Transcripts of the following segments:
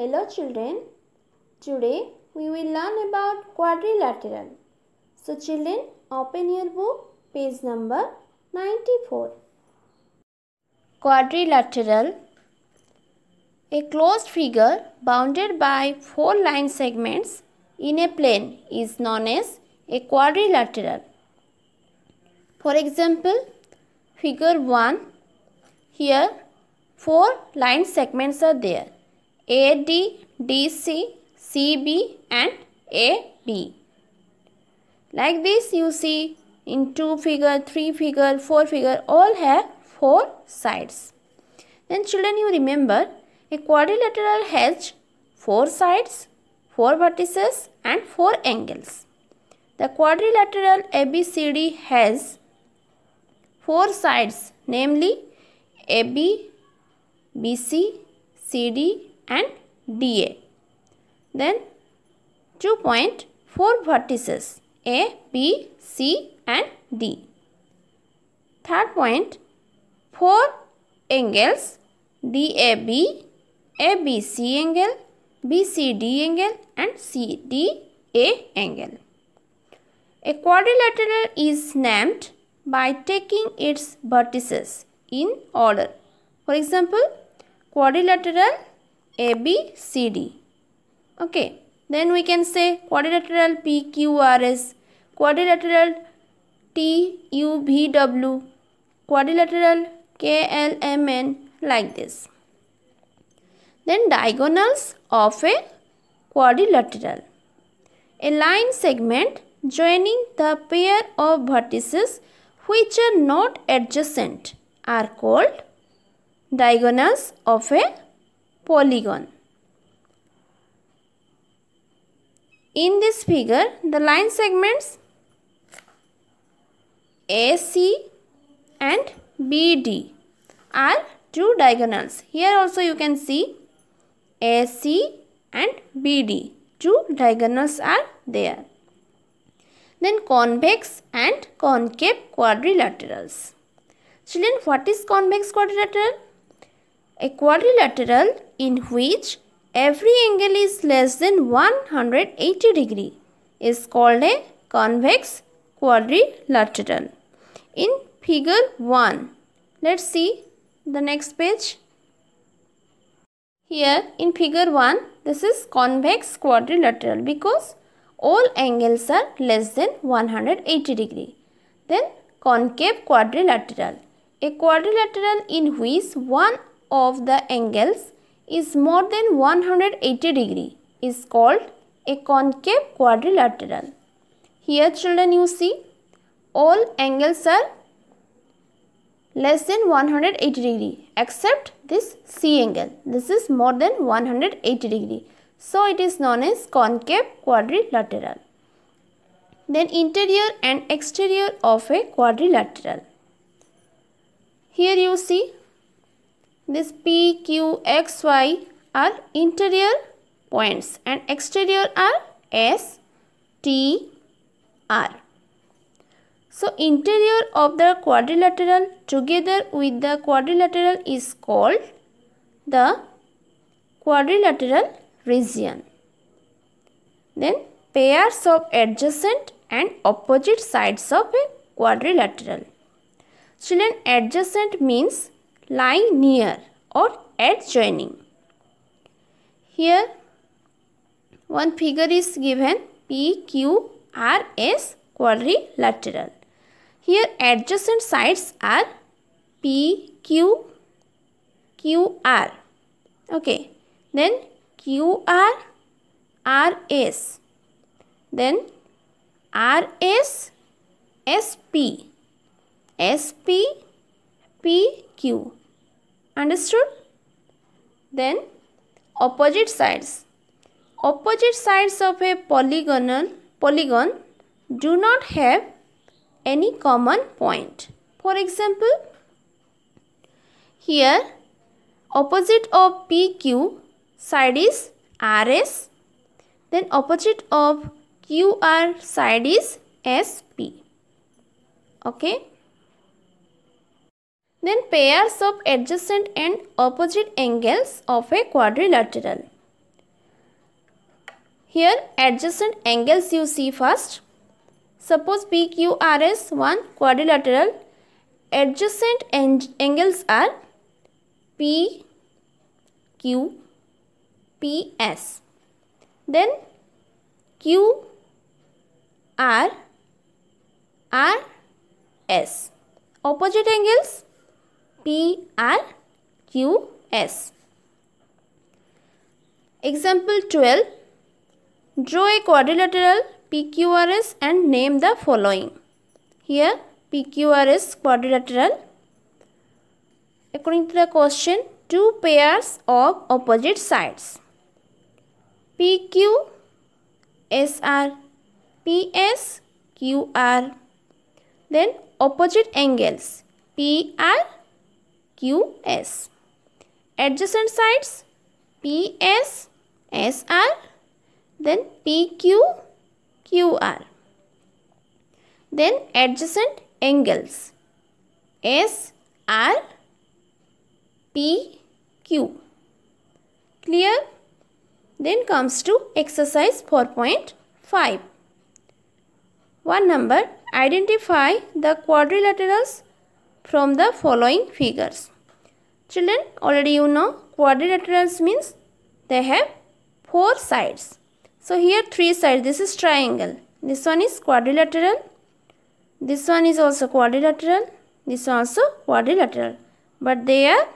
Hello children, today we will learn about quadrilateral. So children, open your book, page number 94. Quadrilateral, a closed figure bounded by four line segments in a plane is known as a quadrilateral. For example, figure 1, here four line segments are there. AD, DC, CB and AB. Like this you see in 2 figure, 3 figure, 4 figure all have 4 sides. Then children you remember a quadrilateral has 4 sides, 4 vertices and 4 angles. The quadrilateral ABCD has 4 sides namely AB, BC, CD and DA. Then 2.4 vertices A, B, C and D. Third point 4 angles DAB, ABC angle, BCD angle and CDA angle. A quadrilateral is named by taking its vertices in order. For example, quadrilateral a, B, C, D. Okay. Then we can say quadrilateral P, Q, R, S. Quadrilateral T, U, V, W. Quadrilateral K, L, M, N. Like this. Then diagonals of a quadrilateral. A line segment joining the pair of vertices which are not adjacent are called diagonals of a polygon. In this figure, the line segments AC and BD are two diagonals. Here also you can see AC and BD. Two diagonals are there. Then convex and concave quadrilaterals. Children, what is convex quadrilateral? A quadrilateral in which every angle is less than 180 degree is called a convex quadrilateral. In figure 1, let's see the next page. Here in figure 1, this is convex quadrilateral because all angles are less than 180 degree. Then concave quadrilateral. A quadrilateral in which one of the angles is more than 180 degree is called a concave quadrilateral. Here children you see all angles are less than 180 degree except this C angle. This is more than 180 degree. So it is known as concave quadrilateral. Then interior and exterior of a quadrilateral. Here you see this P, Q, X, Y are interior points and exterior are S, T, R. So interior of the quadrilateral together with the quadrilateral is called the quadrilateral region. Then pairs of adjacent and opposite sides of a quadrilateral. Children, adjacent means Line near or adjoining. Here one figure is given PQRS quadrilateral. Here adjacent sides are PQ, QR. Okay. Then QR, RS. Then RS, SP, SP, PQ. Understood? Then opposite sides. Opposite sides of a polygonal polygon do not have any common point. For example, here opposite of PQ side is RS. Then opposite of QR side is SP. Okay then pairs of adjacent and opposite angles of a quadrilateral. Here adjacent angles you see first. Suppose P Q R S one quadrilateral. Adjacent angles are P, Q, P, S. Then Q, R, R, S. Opposite angles P R Q S. Example 12. Draw a quadrilateral PQRS and name the following. Here PQRS quadrilateral. According to the question, two pairs of opposite sides. PQ SR PS QR. Then opposite angles PR QS. Adjacent sides PS, SR, then PQ, QR. Then adjacent angles S, R, P, Q. Clear? Then comes to exercise 4.5. One number, identify the quadrilaterals from the following figures. Children, already you know quadrilaterals means they have four sides. So here three sides. This is triangle. This one is quadrilateral. This one is also quadrilateral. This one also quadrilateral. But they are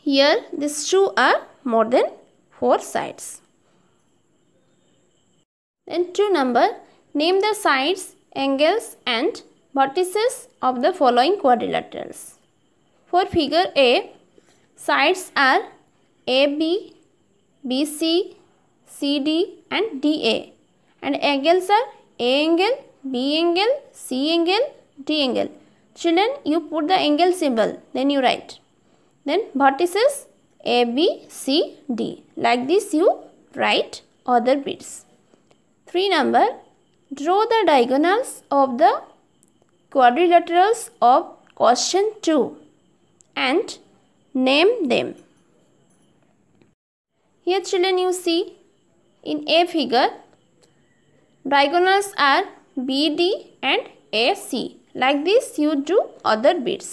here these two are more than four sides. Then two number name the sides, angles and vertices of the following quadrilaterals. For figure A, sides are AB, BC, CD and DA and angles are A angle, B angle, C angle, D angle. Children, you put the angle symbol, then you write. Then vertices A, B, C, D. Like this you write other bits. 3 number, draw the diagonals of the quadrilaterals of question 2 and name them. Here children you see in a figure diagonals are BD and AC. Like this you do other bits.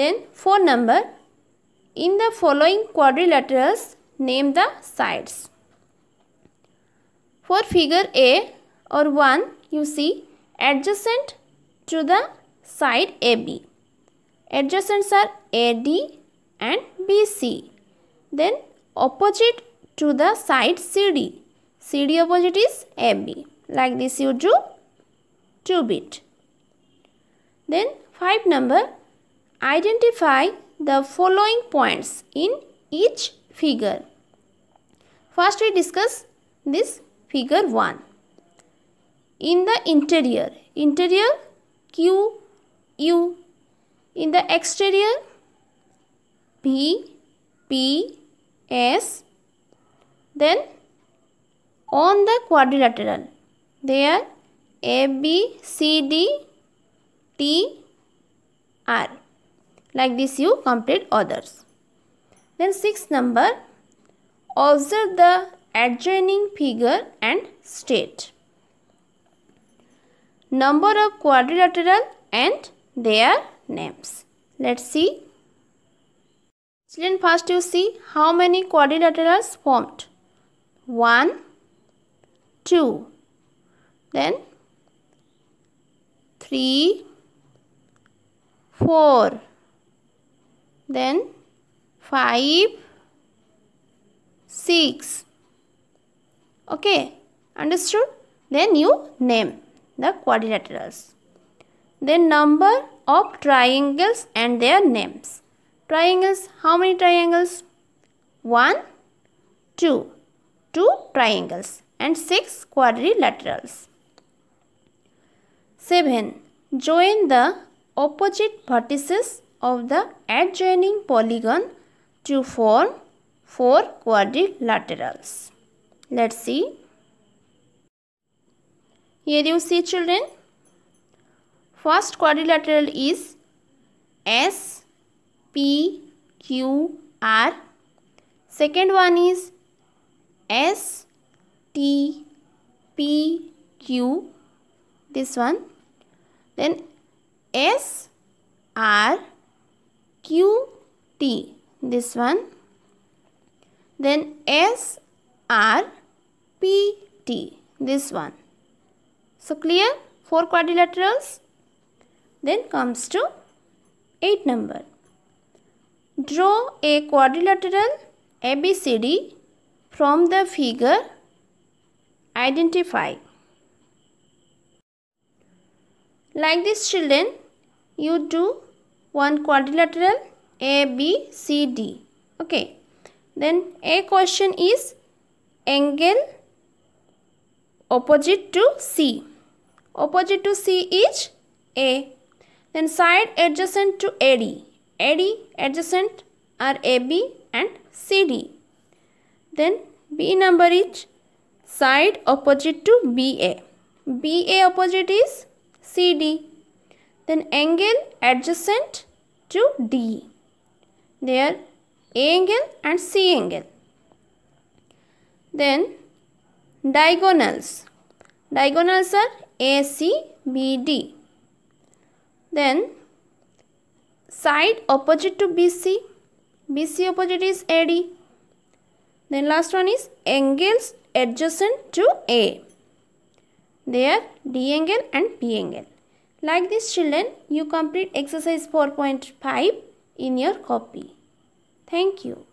Then 4 number in the following quadrilaterals name the sides. For figure A or 1 you see adjacent to the side AB. Adjacents are AD and BC. Then opposite to the side CD. CD opposite is AB. Like this you do 2 bit. Then 5 number. Identify the following points in each figure. First we discuss this figure 1. In the interior, interior Q, U, in the exterior, P, P, S. Then on the quadrilateral, there A, B, C, D, T, R. Like this you complete others. Then sixth number, observe the adjoining figure and state. Number of quadrilateral and their names. Let's see. Children, first you see how many quadrilaterals formed. One, two, then three, four, then five, six. Okay, understood? Then you name the quadrilaterals then number of triangles and their names. Triangles, how many triangles? 1, 2, 2 triangles and 6 quadrilaterals. 7. Join the opposite vertices of the adjoining polygon to form 4 quadrilaterals. Let's see. Here you see children, First quadrilateral is S, P, Q, R. Second one is S, T, P, Q. This one. Then S, R, Q, T. This one. Then S, R, P, T. This one. So clear? Four quadrilaterals. Then comes to 8 number. Draw a quadrilateral ABCD from the figure identify. Like this children, you do one quadrilateral ABCD. Okay. Then a question is angle opposite to C. Opposite to C is A. Then side adjacent to AD. AD adjacent are AB and CD. Then B number is side opposite to BA. BA opposite is CD. Then angle adjacent to D. There A angle and C angle. Then diagonals. Diagonals are AC, BD. Then side opposite to BC, BC opposite is AD. Then last one is angles adjacent to A. There D angle and P angle. Like this children, you complete exercise 4.5 in your copy. Thank you.